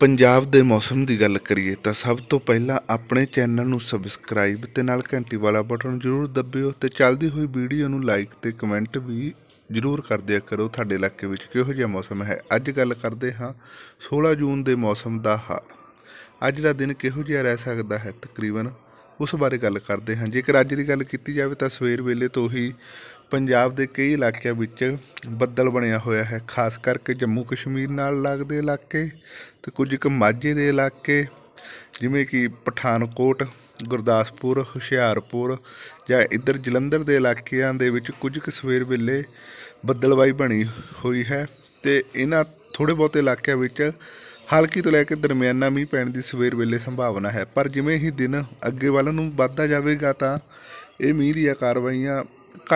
ਪੰਜਾਬ ਦੇ ਮੌਸਮ ਦੀ ਗੱਲ ਕਰੀਏ ਤਾਂ ਸਭ ਤੋਂ ਪਹਿਲਾਂ ਆਪਣੇ ਚੈਨਲ ਨੂੰ ਸਬਸਕ੍ਰਾਈਬ ਤੇ ਨਾਲ ਘੰਟੀ ਵਾਲਾ ਬਟਨ ਜ਼ਰੂਰ ਦਬਿਓ ਤੇ ਚੱਲਦੀ ਹੋਈ ਵੀਡੀਓ ਨੂੰ ਲਾਈਕ ਤੇ ਕਮੈਂਟ ਵੀ ਜ਼ਰੂਰ ਕਰ ਦਿਆ ਕਰੋ ਤੁਹਾਡੇ ਇਲਾਕੇ ਵਿੱਚ ਕਿਹੋ ਜਿਹਾ ਮੌਸਮ ਹੈ ਅੱਜ ਗੱਲ ਕਰਦੇ ਹਾਂ 16 ਜੂਨ ਦੇ ਮੌਸਮ ਦਾ ਹਾਲ ਅੱਜ ਦਾ ਦਿਨ ਕਿਹੋ ਜਿਹਾ ਰਹਿ ਸਕਦਾ ਹੈ ਤਕਰੀਬਨ ਉਸ ਬਾਰੇ ਗੱਲ ਕਰਦੇ ਹਾਂ ਜੇਕਰ ਅੱਜ ਦੀ ਗੱਲ ਕੀਤੀ ਜਾਵੇ ਤਾਂ ਸਵੇਰ ਵੇਲੇ ਤੋਂ ਹੀ ਪੰਜਾਬ ਦੇ ਕਈ ਇਲਾਕਿਆਂ ਵਿੱਚ ਬੱਦਲ ਬਣਿਆ ਹੋਇਆ ਹੈ ਖਾਸ ਕਰਕੇ ਜੰਮੂ ਕਸ਼ਮੀਰ ਨਾਲ ਲੱਗਦੇ ਇਲਾਕੇ ਤੇ ਕੁਝ ਕੁ ਮਾਝੇ ਦੇ ਇਲਾਕੇ ਜਿਵੇਂ ਕਿ ਪਠਾਨਕੋਟ ਗੁਰਦਾਸਪੁਰ ਹੁਸ਼ਿਆਰਪੁਰ ਜਾਂ ਇੱਧਰ ਜਲੰਧਰ ਦੇ ਇਲਾਕਿਆਂ ਦੇ ਵਿੱਚ ਕੁਝ ਕੁ ਸਵੇਰ ਵੇਲੇ ਬੱਦਲਬਾਈ ਬਣੀ ਹੋਈ ਹੈ ਤੇ ਇਹਨਾਂ ਥੋੜੇ ਬਹੁਤੇ ਇਲਾਕਿਆਂ ਵਿੱਚ ਹਲਕੀ ਤੋਂ ਲੈ ਕੇ ਦਰਮਿਆਨਾ ਮੀਂਹ ਪੈਣ ਦੀ ਸਵੇਰ ਵੇਲੇ ਸੰਭਾਵਨਾ ਹੈ ਪਰ ਜਿਵੇਂ ਹੀ ਦਿਨ ਅੱਗੇ ਵੱਲ ਨੂੰ ਵੱਧਦਾ ਜਾਵੇਗਾ ਤਾਂ ਇਹ ਮੀਂਹ ਦੀਆਂ ਕਾਰਵਾਈਆਂ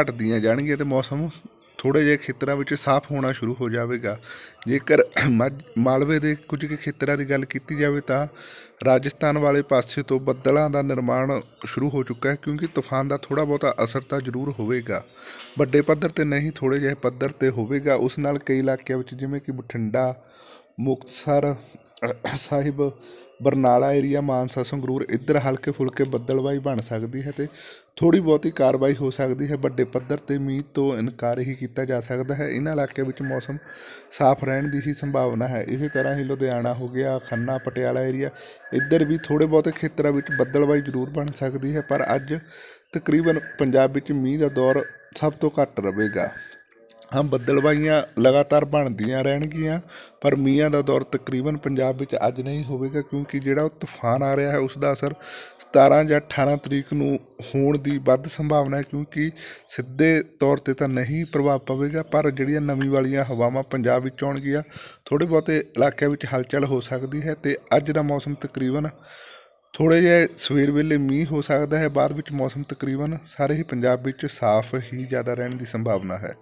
ਘਟਦੀਆਂ ਜਾਣਗੀਆਂ ਤੇ ਮੌਸਮ ਥੋੜੇ ਜਿਹੇ ਖੇਤਰਾਂ ਵਿੱਚ ਸਾਫ਼ ਹੋਣਾ ਸ਼ੁਰੂ ਹੋ ਜਾਵੇਗਾ ਜੇਕਰ ਮਾਲਵੇ ਦੇ ਕੁਝ ਖੇਤਰਾਂ ਦੀ ਗੱਲ ਕੀਤੀ ਜਾਵੇ ਤਾਂ ਰਾਜਸਥਾਨ ਵਾਲੇ ਪਾਸੇ ਤੋਂ ਬੱਦਲਾਂ ਦਾ ਨਿਰਮਾਣ ਸ਼ੁਰੂ ਹੋ ਚੁੱਕਾ ਹੈ ਕਿਉਂਕਿ ਤੂਫਾਨ ਦਾ ਥੋੜਾ ਬਹੁਤਾ ਅਸਰ ਤਾਂ ਜ਼ਰੂਰ ਹੋਵੇਗਾ ਵੱਡੇ ਪੱਧਰ ਤੇ ਨਹੀਂ ਥੋੜੇ ਜਿਹੇ ਪੱਧਰ ਤੇ ਹੋਵੇਗਾ ਉਸ ਨਾਲ ਕਈ ਇਲਾਕਿਆਂ ਵਿੱਚ ਜਿਵੇਂ ਕਿ ਬਠਿੰਡਾ ਮੁਕਤਸਰ ਸਾਹਿਬ ਬਰਨਾਲਾ ਏਰੀਆ ਮਾਨਸਾ ਸੰਗਰੂਰ ਇੱਧਰ ਹਲਕੇ ਫੁਲਕੇ ਬੱਦਲਵਾਈ ਬਣ ਸਕਦੀ ਹੈ ਤੇ ਥੋੜੀ ਬਹੁਤੀ ਕਾਰਵਾਈ ਹੋ ਸਕਦੀ ਹੈ ਵੱਡੇ ਪੱਧਰ 'ਤੇ ਮੀਂਹ ਤੋਂ ਇਨਕਾਰ ਹੀ ਕੀਤਾ ਜਾ ਸਕਦਾ ਹੈ ਇਹਨਾਂ ਇਲਾਕਿਆਂ ਵਿੱਚ ਮੌਸਮ ਸਾਫ਼ ਰਹਿਣ ਦੀ ਹੀ ਸੰਭਾਵਨਾ ਹੈ ਇਸੇ ਤਰ੍ਹਾਂ ਹੀ ਲੁਧਿਆਣਾ ਹੋ ਗਿਆ ਖੰਨਾ ਪਟਿਆਲਾ ਏਰੀਆ ਇੱਧਰ ਵੀ ਥੋੜੇ ਬਹੁਤੇ ਖੇਤਰਾਂ ਵਿੱਚ ਬੱਦਲਵਾਈ ਜ਼ਰੂਰ ਬਣ ਸਕਦੀ ਹੈ ਪਰ ਅੱਜ ਤਕਰੀਬਨ ਪੰਜਾਬ ਵਿੱਚ ਮੀਂਹ ਦਾ ਦੌਰ ਸਭ ਤੋਂ ਘੱਟ ਰਹੇਗਾ ਹਾਂ ਬੱਦਲਵਾਈਆਂ ਲਗਾਤਾਰ ਬਣਦੀਆਂ ਰਹਿਣਗੀਆਂ ਪਰ ਮੀਆਂ ਦਾ ਦੌਰ ਤਕਰੀਬਨ ਪੰਜਾਬ ਵਿੱਚ ਅੱਜ ਨਹੀਂ ਹੋਵੇਗਾ ਕਿਉਂਕਿ ਜਿਹੜਾ ਉਹ ਤੂਫਾਨ ਆ ਰਿਹਾ ਹੈ ਉਸ ਦਾ ਅਸਰ 17 ਜਾਂ 18 ਤਰੀਕ ਨੂੰ ਹੋਣ ਦੀ ਵੱਧ ਸੰਭਾਵਨਾ ਹੈ ਕਿਉਂਕਿ ਸਿੱਧੇ ਤੌਰ ਤੇ ਤਾਂ ਨਹੀਂ ਪ੍ਰਭਾਵ ਪਵੇਗਾ ਪਰ ਜਿਹੜੀਆਂ ਨਮੀ ਵਾਲੀਆਂ ਹਵਾਵਾਂ ਪੰਜਾਬ ਵਿੱਚ ਆਉਣਗੀਆਂ ਥੋੜੇ ਬਹੁਤੇ ਇਲਾਕਿਆਂ ਵਿੱਚ ਹਲਚਲ ਹੋ ਸਕਦੀ ਹੈ ਤੇ ਅੱਜ ਦਾ ਮੌਸਮ ਤਕਰੀਬਨ ਥੋੜੇ ਜਿਹਾ ਸਵੇਰ ਵੇਲੇ ਮੀਂਹ ਹੋ ਸਕਦਾ ਹੈ ਬਾਅਦ ਵਿੱਚ ਮੌਸਮ ਤਕਰੀਬਨ ਸਾਰੇ ਹੀ ਪੰਜਾਬ ਵਿੱਚ ਸਾਫ਼ ਹੀ ਜ਼ਿਆਦਾ ਰਹਿਣ ਦੀ ਸੰਭਾਵਨਾ ਹੈ